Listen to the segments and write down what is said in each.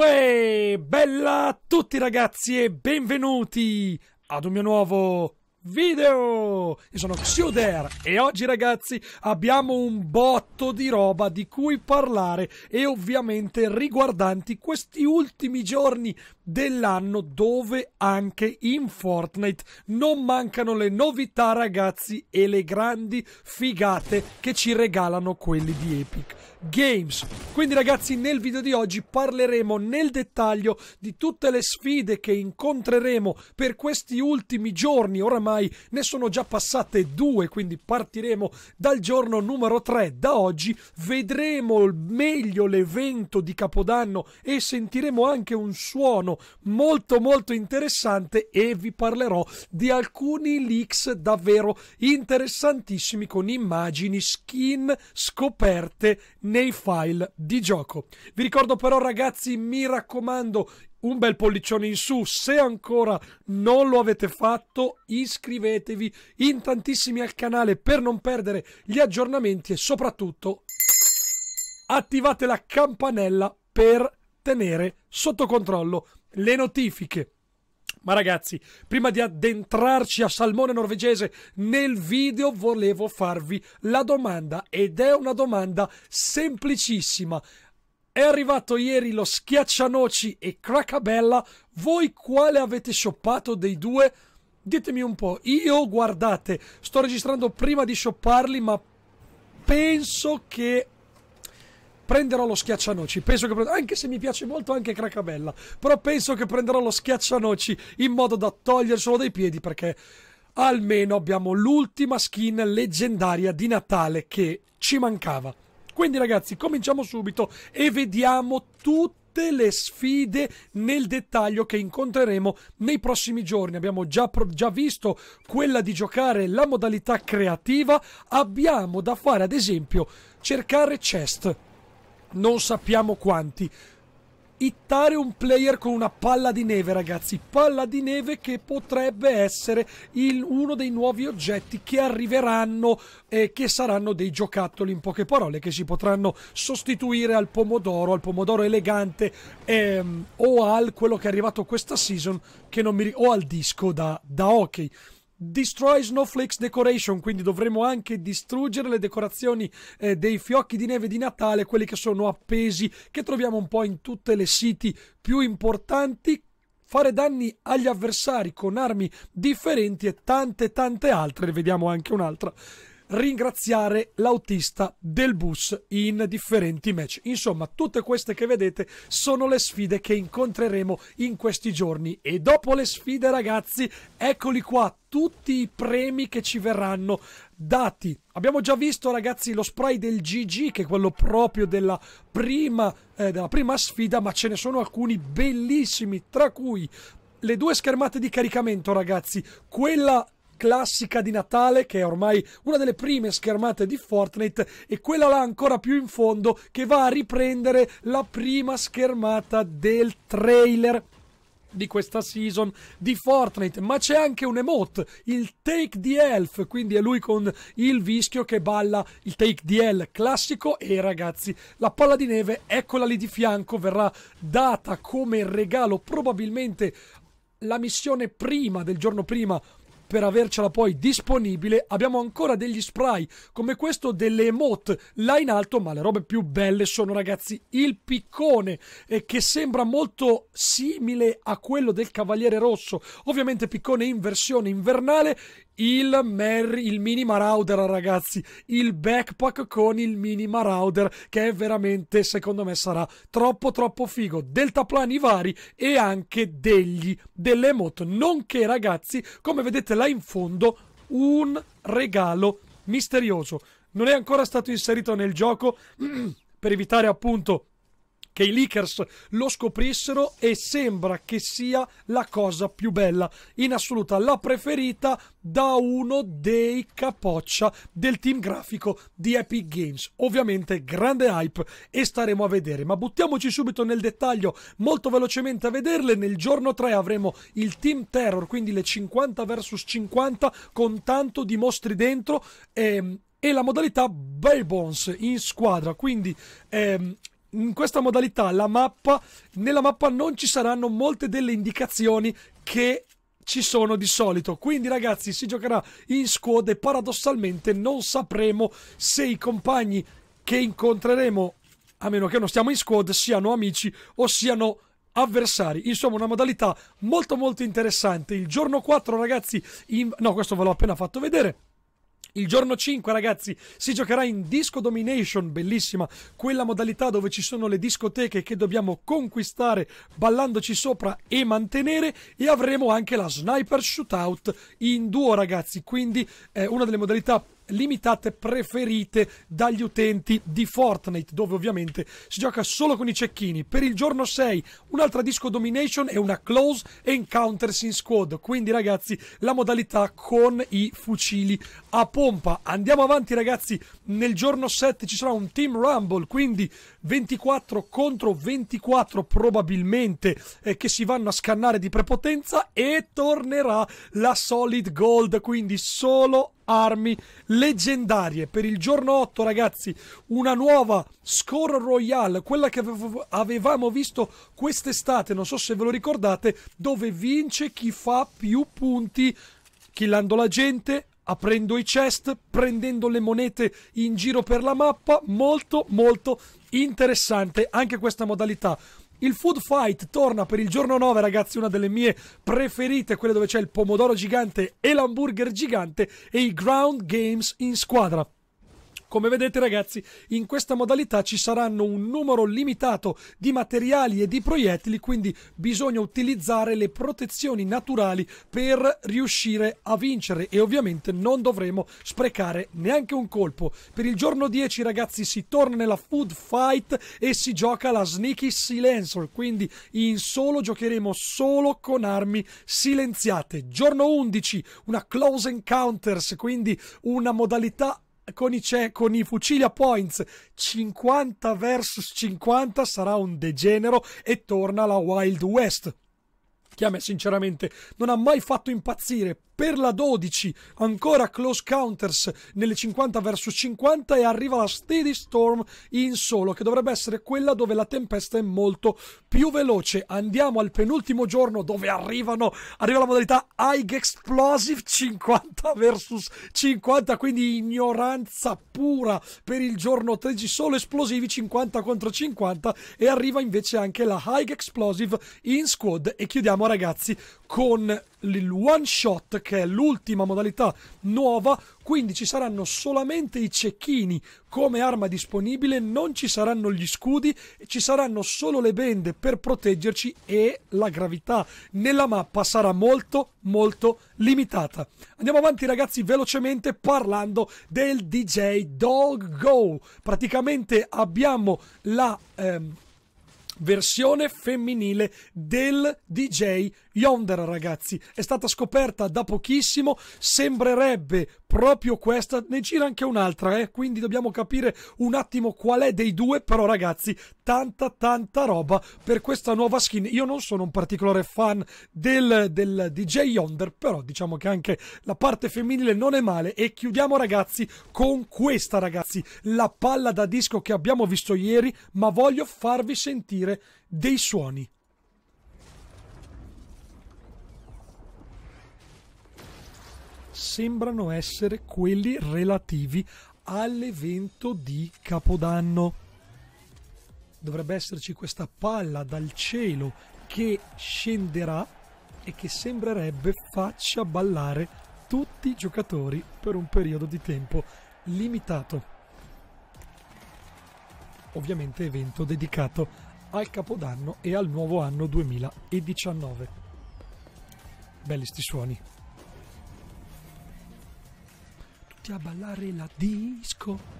Uè, bella a tutti ragazzi e benvenuti ad un mio nuovo video! Io sono Xuder e oggi ragazzi abbiamo un botto di roba di cui parlare e ovviamente riguardanti questi ultimi giorni dell'anno dove anche in Fortnite non mancano le novità ragazzi e le grandi figate che ci regalano quelli di Epic Games. Quindi ragazzi nel video di oggi parleremo nel dettaglio di tutte le sfide che incontreremo per questi ultimi giorni, oramai ne sono già passate due, quindi partiremo dal giorno numero 3 da oggi, vedremo meglio l'evento di Capodanno e sentiremo anche un suono molto molto interessante e vi parlerò di alcuni leaks davvero interessantissimi con immagini, skin scoperte nei file di gioco. Vi ricordo però ragazzi, mi raccomando, un bel pollicione in su se ancora non lo avete fatto iscrivetevi in tantissimi al canale per non perdere gli aggiornamenti e soprattutto attivate la campanella per tenere sotto controllo le notifiche. Ma ragazzi, prima di addentrarci a salmone norvegese nel video, volevo farvi la domanda ed è una domanda semplicissima. È arrivato ieri lo schiaccianoci e Cracabella, voi quale avete shoppato dei due? Ditemi un po', io guardate, sto registrando prima di shopparli, ma penso che prenderò lo schiaccianoci. Penso che prenderò, anche se mi piace molto anche Cracabella, però penso che prenderò lo schiaccianoci in modo da toglierselo dai piedi perché almeno abbiamo l'ultima skin leggendaria di Natale che ci mancava. Quindi ragazzi, cominciamo subito e vediamo tutto le sfide nel dettaglio che incontreremo nei prossimi giorni. Abbiamo già, già, visto quella di giocare la modalità creativa, abbiamo da fare ad esempio cercare chest non sappiamo quanti. Ittare un player con una palla di neve, ragazzi. Palla di neve che potrebbe essere il, uno dei nuovi oggetti che arriveranno e che saranno dei giocattoli, in poche parole, che si potranno sostituire al pomodoro, al pomodoro elegante ehm, o al quello che è arrivato questa season, che non mi, o al disco da, da hockey. Destroy Snowflakes Decoration, quindi dovremo anche distruggere le decorazioni eh, dei fiocchi di neve di Natale, quelli che sono appesi, che troviamo un po' in tutte le city più importanti, fare danni agli avversari con armi differenti e tante tante altre. Vediamo anche un'altra ringraziare l'autista del bus in differenti match. Insomma, tutte queste che vedete sono le sfide che incontreremo in questi giorni. E dopo le sfide, ragazzi, eccoli qua tutti i premi che ci verranno dati. Abbiamo già visto, ragazzi, lo spray del GG, che è quello proprio della prima, eh, della prima sfida, ma ce ne sono alcuni bellissimi, tra cui le due schermate di caricamento, ragazzi, quella classica di Natale che è ormai una delle prime schermate di Fortnite e quella là ancora più in fondo che va a riprendere la prima schermata del trailer di questa season di Fortnite, ma c'è anche un emote, il Take the Elf, quindi è lui con il vischio che balla il Take the elf classico e ragazzi, la palla di neve, eccola lì di fianco, verrà data come regalo probabilmente la missione prima del giorno prima per avercela poi disponibile. Abbiamo ancora degli spray come questo delle emote là in alto, ma le robe più belle sono ragazzi il piccone eh, che sembra molto simile a quello del Cavaliere Rosso, ovviamente piccone in versione invernale, il, Mer- il mini Marauder, ragazzi. Il backpack con il mini Marauder, che è veramente, secondo me, sarà troppo, troppo figo. Deltaplani vari e anche degli, delle moto. Nonché, ragazzi, come vedete là in fondo, un regalo misterioso. Non è ancora stato inserito nel gioco per evitare appunto che i leakers lo scoprissero e sembra che sia la cosa più bella, in assoluta la preferita da uno dei capoccia del team grafico di Epic Games. Ovviamente grande hype e staremo a vedere, ma buttiamoci subito nel dettaglio molto velocemente a vederle. Nel giorno 3 avremo il team terror, quindi le 50 vs 50 con tanto di mostri dentro. Ehm, e la modalità Bare Bones in squadra, quindi ehm, in questa modalità la mappa, nella mappa non ci saranno molte delle indicazioni che ci sono di solito. Quindi, ragazzi, si giocherà in squad e paradossalmente non sapremo se i compagni che incontreremo, a meno che non stiamo in squad, siano amici o siano avversari. Insomma, una modalità molto molto interessante. Il giorno 4, ragazzi, in... no, questo ve l'ho appena fatto vedere. Il giorno 5, ragazzi, si giocherà in Disco Domination, bellissima, quella modalità dove ci sono le discoteche che dobbiamo conquistare ballandoci sopra e mantenere e avremo anche la Sniper Shootout in duo, ragazzi, quindi è eh, una delle modalità limitate preferite dagli utenti di Fortnite, dove ovviamente si gioca solo con i cecchini. Per il giorno 6 un'altra disco domination e una close encounters in squad, quindi ragazzi la modalità con i fucili a pompa. Andiamo avanti ragazzi, nel giorno 7 ci sarà un team rumble, quindi 24 contro 24 probabilmente eh, che si vanno a scannare di prepotenza e tornerà la solid gold, quindi solo armi leggendarie. Per il giorno 8, ragazzi, una nuova score royale, quella che avevamo visto quest'estate, non so se ve lo ricordate, dove vince chi fa più punti killando la gente, aprendo i chest, prendendo le monete in giro per la mappa, molto molto interessante anche questa modalità. Il Food Fight torna per il giorno 9, ragazzi, una delle mie preferite, quelle dove c'è il pomodoro gigante e l'hamburger gigante e i ground games in squadra. Come vedete ragazzi, in questa modalità ci saranno un numero limitato di materiali e di proiettili, quindi bisogna utilizzare le protezioni naturali per riuscire a vincere e ovviamente non dovremo sprecare neanche un colpo. Per il giorno 10 ragazzi si torna nella food fight e si gioca la sneaky silencer, quindi in solo giocheremo solo con armi silenziate. Giorno 11 una close encounters, quindi una modalità con i, con i fucili a points 50 vs 50 sarà un degenero e torna la Wild West che a me sinceramente non ha mai fatto impazzire per la 12 ancora close counters nelle 50 vs 50 e arriva la steady storm in solo che dovrebbe essere quella dove la tempesta è molto più veloce andiamo al penultimo giorno dove arrivano arriva la modalità high explosive 50 vs 50 quindi ignoranza pura per il giorno 13 solo esplosivi 50 contro 50 e arriva invece anche la high explosive in squad e chiudiamo ragazzi con il one shot che è l'ultima modalità nuova, quindi ci saranno solamente i cecchini come arma disponibile, non ci saranno gli scudi, ci saranno solo le bende per proteggerci e la gravità nella mappa sarà molto molto limitata. Andiamo avanti ragazzi velocemente parlando del DJ Dog Go. Praticamente abbiamo la ehm, versione femminile del DJ Yonder, ragazzi, è stata scoperta da pochissimo. Sembrerebbe proprio questa. Ne gira anche un'altra, eh? quindi dobbiamo capire un attimo qual è dei due. Però, ragazzi, tanta, tanta roba per questa nuova skin. Io non sono un particolare fan del, del DJ Yonder, però diciamo che anche la parte femminile non è male. E chiudiamo, ragazzi, con questa, ragazzi, la palla da disco che abbiamo visto ieri. Ma voglio farvi sentire dei suoni. sembrano essere quelli relativi all'evento di Capodanno. Dovrebbe esserci questa palla dal cielo che scenderà e che sembrerebbe faccia ballare tutti i giocatori per un periodo di tempo limitato. Ovviamente evento dedicato al Capodanno e al nuovo anno 2019. Belli sti suoni. a ballare la disco.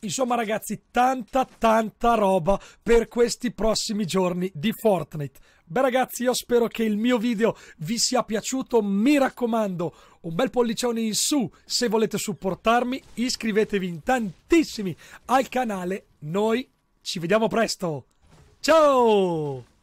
Insomma ragazzi, tanta tanta roba per questi prossimi giorni di Fortnite. Beh ragazzi, io spero che il mio video vi sia piaciuto, mi raccomando, un bel pollicione in su se volete supportarmi, iscrivetevi in tantissimi al canale, noi ci vediamo presto, ciao!